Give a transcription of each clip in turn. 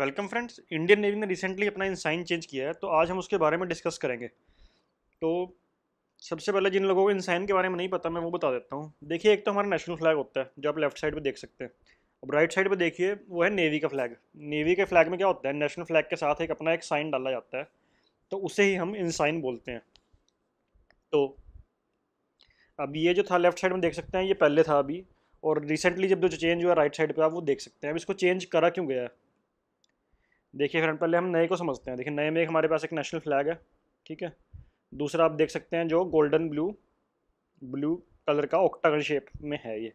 welcome friends Indian navy ने recently अपना ensign change किया है तो आज हम उसके बारे में डिस्कस करेंगे तो सबसे पहले जिन लोगों को इंसाइन के बारे में नहीं पता मैं वो बता देता हूँ देखिए एक तो हमारा नेशनल फ्लैग होता है जो आप लेफ्ट साइड पर देख सकते हैं अब राइट साइड पर देखिए वो है नेवी का फ्लैग नेवी के फ्लैग में क्या होता है नेशनल फ्लैग के साथ एक अपना एक साइन डाला जाता है तो उसे ही हम इंसाइन बोलते हैं तो अब ये जो था लेफ्ट साइड में देख सकते हैं ये पहले था अभी और रिसेंटली जब जो चेंज हुआ राइट साइड पर आप वो देख सकते हैं अब इसको चेंज करा क्यों गया है देखिए फ्रेंड पहले हम नए को समझते हैं देखिए नए में एक हमारे पास एक नेशनल फ्लैग है ठीक है दूसरा आप देख सकते हैं जो गोल्डन ब्लू ब्लू कलर का ऑक्टागन शेप में है ये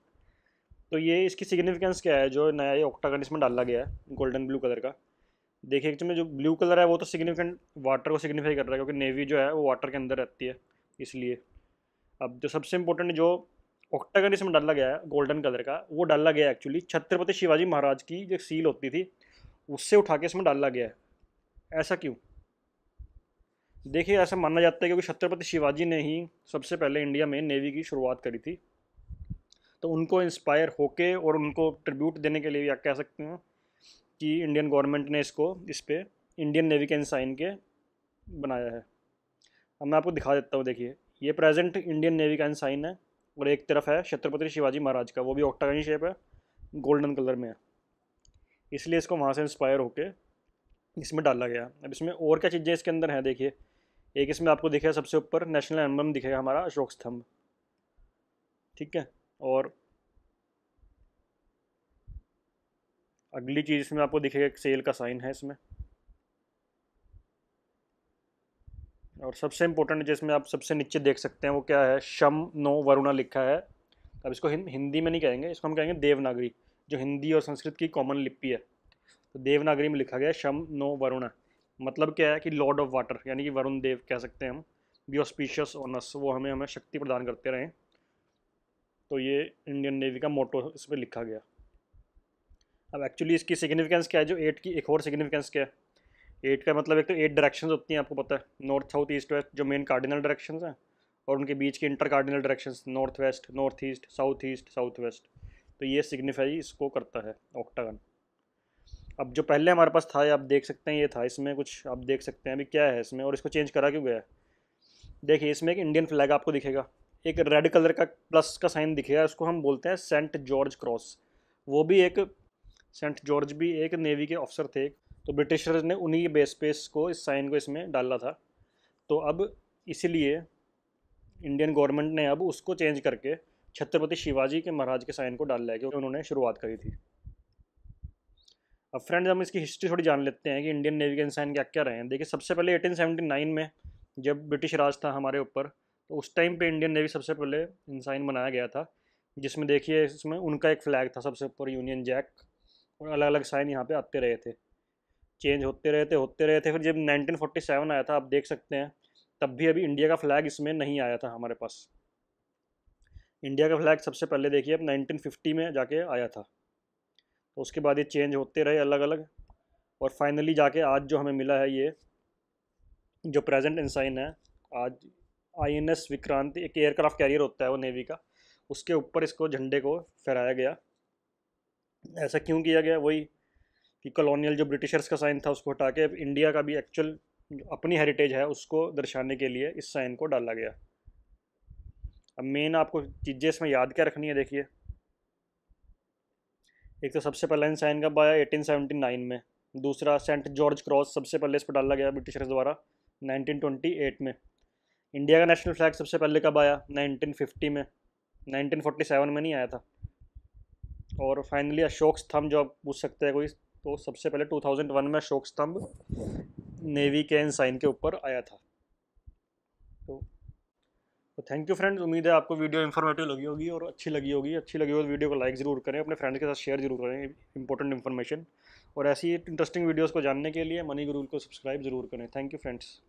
तो ये इसकी सिग्निफिकेंस क्या है जो नया ये ऑक्टागन इसमें डाला गया है गोल्डन ब्लू कलर का देखिए एक्चुअली तो जो ब्लू कलर है वो तो सिग्निफिकेंट वाटर को सिग्निफाई कर रहा है क्योंकि नेवी जो है वो वाटर के अंदर रहती है इसलिए अब जो सबसे इम्पोर्टेंट जो ऑक्टागन इसमें डाला गया है गोल्डन कलर का वो डाला गया एक्चुअली छत्रपति शिवाजी महाराज की जो सील होती थी उससे उठा के इसमें डाला गया है ऐसा क्यों देखिए ऐसा माना जाता है क्योंकि छत्रपति शिवाजी ने ही सबसे पहले इंडिया में नेवी की शुरुआत करी थी तो उनको इंस्पायर होके और उनको ट्रिब्यूट देने के लिए भी आप कह सकते हैं कि इंडियन गवर्नमेंट ने इसको इस पर इंडियन नेवी के इंसाइन के बनाया है अब मैं आपको दिखा देता हूँ देखिए ये प्रेजेंट इंडियन नेवी का इंसाइन है और एक तरफ है छत्रपति शिवाजी महाराज का वो भी ऑक्टागनी शेप है गोल्डन कलर में है इसलिए इसको वहाँ से इंस्पायर होकर इसमें डाला गया अब इसमें और क्या चीज़ें इसके अंदर हैं देखिए एक इसमें आपको दिखेगा सबसे ऊपर नेशनल एम्बम दिखेगा हमारा अशोक स्तंभ ठीक है और अगली चीज़ इसमें आपको दिखेगा एक सेल का साइन है इसमें और सबसे इम्पोर्टेंट जिसमें आप सबसे नीचे देख सकते हैं वो क्या है शम नो वरुणा लिखा है अब इसको हिंदी में नहीं कहेंगे इसको हम कहेंगे देवनागरी जो हिंदी और संस्कृत की कॉमन लिपि है तो देवनागरी में लिखा गया शम नो वरुण मतलब क्या है कि लॉर्ड ऑफ वाटर यानी कि वरुण देव कह सकते हैं हम बी ऑस्पिशियस ऑनस वो हमें हमें शक्ति प्रदान करते रहें तो ये इंडियन नेवी का मोटो इस पर लिखा गया अब एक्चुअली इसकी सिग्निफिकेंस क्या है जो एट की एक और सिग्निफिकेंस क्या है एट का मतलब एक तो एट डायरेक्शन होती हैं आपको पता है नॉर्थ साउथ ईस्ट वेस्ट जो मेन कार्डिनल डायरेक्शन हैं और उनके बीच की inter cardinal direction north west north east south east south west तो ये सिग्निफाई इसको करता है ऑक्टागन अब जो पहले हमारे पास था आप देख सकते हैं ये था इसमें कुछ आप देख सकते हैं अभी क्या है इसमें और इसको चेंज करा क्यों गया है देखिए इसमें एक इंडियन फ्लैग आपको दिखेगा एक रेड कलर का प्लस का साइन दिखेगा उसको हम बोलते हैं सेंट जॉर्ज क्रॉस वो भी एक सेंट जॉर्ज भी एक नेवी के ऑफिसर थे तो ब्रिटिशर्स ने उन्हीं बेस पे को इस साइन को इसमें डाला था तो अब इसीलिए इंडियन गवर्नमेंट ने अब उसको चेंज करके छत्रपति शिवाजी के महाराज के साइन को डाल लेके उन्होंने शुरुआत करी थी अब फ्रेंड्स हम इसकी हिस्ट्री थोड़ी जान लेते हैं कि इंडियन नेवी के इंसान क्या क्या रहे हैं देखिए सबसे पहले 1879 में जब ब्रिटिश राज था हमारे ऊपर तो उस टाइम पे इंडियन नेवी सबसे पहले इंसाइन बनाया गया था जिसमें देखिए इसमें उनका एक फ्लैग था सबसे ऊपर यूनियन जैक और अलग अलग साइन यहाँ पे आते रहे थे चेंज होते रहे थे होते रहे थे फिर जब 1947 आया था आप देख सकते हैं तब भी अभी इंडिया का फ्लैग इसमें नहीं आया था हमारे पास इंडिया का फ्लैग सबसे पहले देखिए अब 1950 में जाके आया था तो उसके बाद ये चेंज होते रहे अलग अलग और फाइनली जाके आज जो हमें मिला है ये जो प्रेजेंट इंसाइन है आज आई एन एस विक्रांत एक एयरक्राफ्ट कैरियर होता है वो नेवी का उसके ऊपर इसको झंडे को फहराया गया ऐसा क्यों किया गया वही कि कॉलोनियल जो ब्रिटिशर्स का साइन था उसको हटा के इंडिया का भी एक्चुअल अपनी हेरिटेज है उसको दर्शाने के लिए इस साइन को डाला गया अब मेन आपको चीज़ें इसमें याद क्या रखनी है देखिए एक तो सबसे पहला बाया कब आया नाइन में दूसरा सेंट जॉर्ज क्रॉस सबसे पहले इस पर डाला गया ब्रिटिशर्स द्वारा नाइनटीन ट्वेंटी एट में इंडिया का नेशनल फ्लैग सबसे पहले कब आया नाइनटीन फिफ्टी में नाइनटीन फोर्टी सेवन में नहीं आया था और फाइनली अशोक स्तंभ जो आप पूछ सकते हैं कोई तो सबसे पहले टू थाउजेंड वन में अशोक स्तंभ नेवी के इंसाइन के ऊपर आया था तो थैंक यू फ्रेंड्स उम्मीद है आपको वीडियो इन्फॉर्मेटिव लगी होगी और अच्छी लगी होगी अच्छी लगी होगी तो वीडियो को लाइक ज़रूर करें अपने फ्रेंड्स के साथ शेयर जरूर करें इंपॉर्टेंट इन्फॉर्मेशन और ऐसी इंटरेस्टिंग वीडियोज़ को जानने के लिए मनी गुरूल को सब्सक्राइब जरूर करें थैंक यू फ्रेंड्स